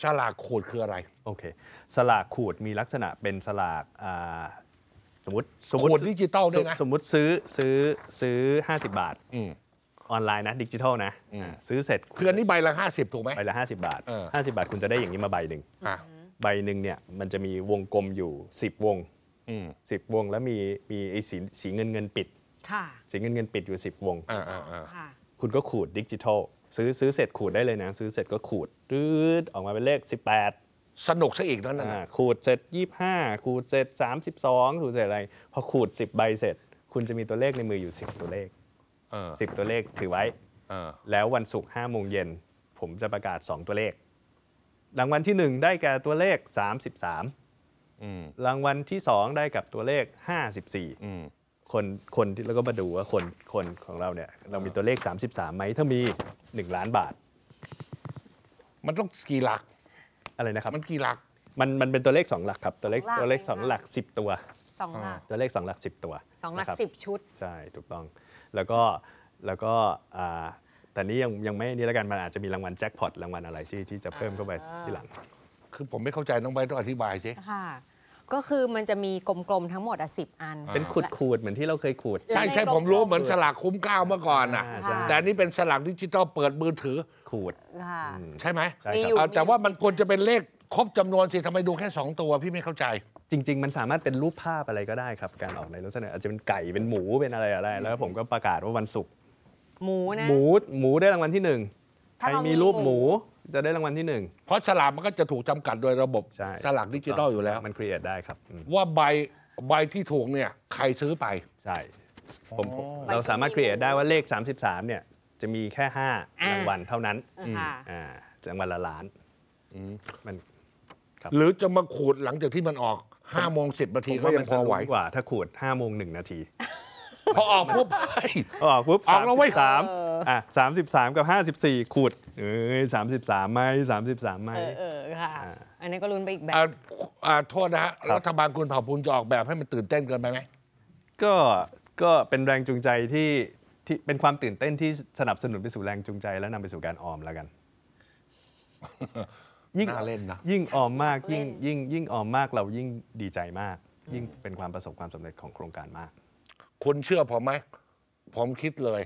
สลากขูดคืออะไร โอเค สลากขูดมีลักษณะเป็นสลากสมมติ สมมติดิจิตอลด้วยนะสมมติซื้อซื้อซื้อ 50 บาท ออนไลน์นะดิจิทัลนะซื้อเสร็จคืออันนี้ใบละ 50 ถูกไหมใบละ 50 บาทห้า50 บาทคุณจะได้อย่างนี้มาใบหนึ่ง ใบหนึ่งเนี่ยมันจะมีวงกลมอยู่ 10 วงสิบวงแล้วมีมีไอ้สีสีเงินเงินปิดสีเงินเงินปิดอยู่ 10 วงคคุณก็ขูดดิจิทัลซื้อซื้อเสร็จขูดได้เลยนะ ซื้อเสร็จก็ขูดตืดออกมาเป็นเลข18สนุกซะอีกนั่นน่ะขูดเสร็จ25ขูดเสร็จ32ขูดเสร็จอะไร พอขูด10ใบเสร็จ คุณจะมีตัวเลขในมืออยู่10ตัวเลขสิบตัวเลขถือไว้แล้ววันศุกร์ห้าโมงเย็นผมจะประกาศ 2 ตัวเลขรางวัลที่ 1ได้แก่ตัวเลข33รางวัลที่ 2 ได้กับตัวเลข 54คนคนแล้วก็มาดูว่าคนคนของเราเนี่ย เรามีตัวเลข 33ไหมถ้ามี 1 ล้านบาท มันต้องกี่หลักอะไรนะครับมันกี่หลักมันมันเป็นตัวเลข 2 หลักครับตัวเลขตัวเลข 2 หลัก10 ตัวสองหลักตัวเลข2หลัก 10ตัวสองหลักสิบชุด ใช่ ถูกต้อง แล้วก็แล้วก็อ่าแต่นี้ยังยังไม่นี่ละกันมันอาจจะมีรางวัลแจ็คพอตรางวัลอะไรที่ที่จะเพิ่มเข้าไปที่หลัง คือผมไม่เข้าใจน้องใบต้องอธิบายสิค่ะก็คือมันจะมีกลม ๆ ทั้งหมดอ่ะสิบอัน เป็นขูดๆ เหมือนที่เราเคยขูดใช่ใช่ผมรู้เหมือนสลากคุ้มก้าวเมื่อก่อนอ่ะ แต่นี่เป็นสลากดิจิตอลเปิดมือถือขูดใช่ไหมใช่ครับแต่ว่ามันควรจะเป็นเลขครบจำนวนสิทำไมดูแค่ 2 ตัวพี่ไม่เข้าใจ จริง ๆ มันสามารถเป็นรูปภาพอะไรก็ได้ครับ การออกในลักษณะอาจจะเป็นไก่เป็นหมูเป็นอะไรอะไรแล้วผมก็ประกาศว่าวันศุกร์หมูนะหมูหมูได้รางวัลที่หนึ่งใครมีรูปหมูจะได้รางวัลที่ 1 เพราะฉลากมันก็จะถูกจำกัดโดยระบบ สลากดิจิตอลอยู่แล้วมันครีเอทได้ครับ ว่าใบใบที่ถูกเนี่ย ใครซื้อไป ใช่ผมเราสามารถครีเอทได้ว่าเลข 33 เนี่ยจะมีแค่า5รางวัลเท่านั้นอ่ารางวัลละล้านมันรหรือจะมาขูดหลังจากที่มันออก5โมง10นาที ก็ยังพอไหวกกว่าถ้าขูด5โมง1นาทีพอออกปุ๊บออกปุ๊บออกแล้วไว้ยสามอ่ะสามสิบสามกับห้าสิบสี่ขุด เอ้ยสามสิบสามไม่สามสิบสามไม่ เออค่ะ อันนี้ก็ลุ้นไปอีกแบบ อ่าโทษนะฮะรัฐบาลคุณเผ่าพูนจะออกแบบให้มันตื่นเต้นเกินไปไหม ก็ก็เป็นแรงจูงใจที่ที่เป็นความตื่นเต้นที่สนับสนุนไปสู่แรงจูงใจและนำไปสู่การออมแล้วกัน ยิ่งเล่นนะยิ่งออมมากยิ่งยิ่งยิ่งออมมากเรายิ่งดีใจมาก ยิ่งเป็นความประสบความสำเร็จของโครงการมากคุณเชื่อผมไหม ผมคิดเลย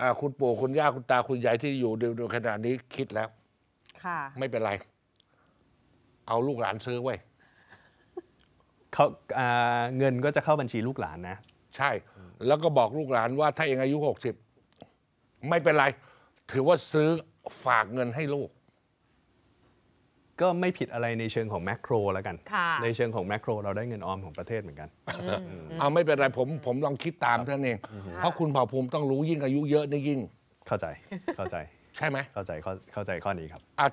อาคุณปู่คุณย่า คุณตาคุณยายที่อยู่ดูขนาดนี้คิดแล้ว ค่ะ ไม่เป็นไร เอาลูกหลานซื้อไว้ เขาเงินก็จะเข้าบัญชีลูกหลานนะ ใช่ แล้วก็บอกลูกหลานว่าถ้าเองอายุหกสิบไม่เป็นไร ถือว่าซื้อฝากเงินให้ลูกก็ไม่ผิดอะไรในเชิงของแมกโรแล้วกัน ในเชิงของแมกโรเราได้เงินออมของประเทศเหมือนกันเอาไม่เป็นไรผมผมลองคิดตามท่านเองเพราะคุณเผ่าภูมิต้องรู้ยิ่งอายุเยอะนี่ยิ่ง เข้าใจเข้าใจใช่ไหมเข้าใจเข้าเข้าใจข้อนี้ครับอ่ะ